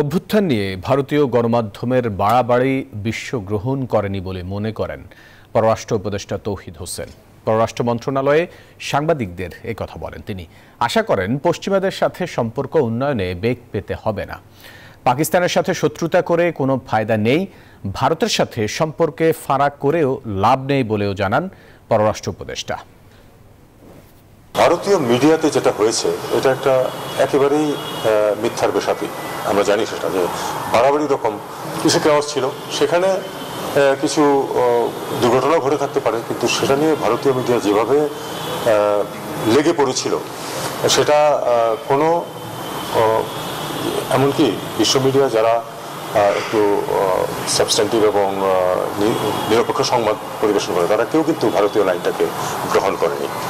অভ্যুত্থান নিয়ে ভারতীয় গণমাধ্যমের বাড়াবাড়ি বিশ্ব গ্রহণ করেনি বলে মনে করেন পররাষ্ট্র উপদেষ্টা তৌহিদ হোসেন পররাষ্ট্র মন্ত্রণালয়ে সাংবাদিকদের কথা বলেন তিনি আশা করেন পশ্চিমাদের সাথে সম্পর্ক উন্নয়নে বেগ পেতে হবে না পাকিস্তানের সাথে শত্রুতা করে কোনো ফায়দা নেই ভারতের সাথে সম্পর্কে ফারাক করেও লাভ নেই বলেও জানান পররাষ্ট্র উপদেষ্টা ভারতীয় মিডিয়াতে যেটা হয়েছে এটা একটা একেবারেই মিথ্যার বেশাতি আমরা জানি সেটা যে বাড়াবাড়ি রকম কিছু কেওয়াজ ছিল সেখানে কিছু দুর্ঘটনা ঘটে থাকতে পারে কিন্তু সেটা নিয়ে ভারতীয় মিডিয়া যেভাবে লেগে পড়েছিল সেটা কোনো এমনকি বিশ্ব মিডিয়া যারা একটু সাবস্টেন্টিভ এবং নিরপেক্ষ সংবাদ পরিবেশন করে তারা কেউ কিন্তু ভারতীয় লাইনটাকে গ্রহণ করেনি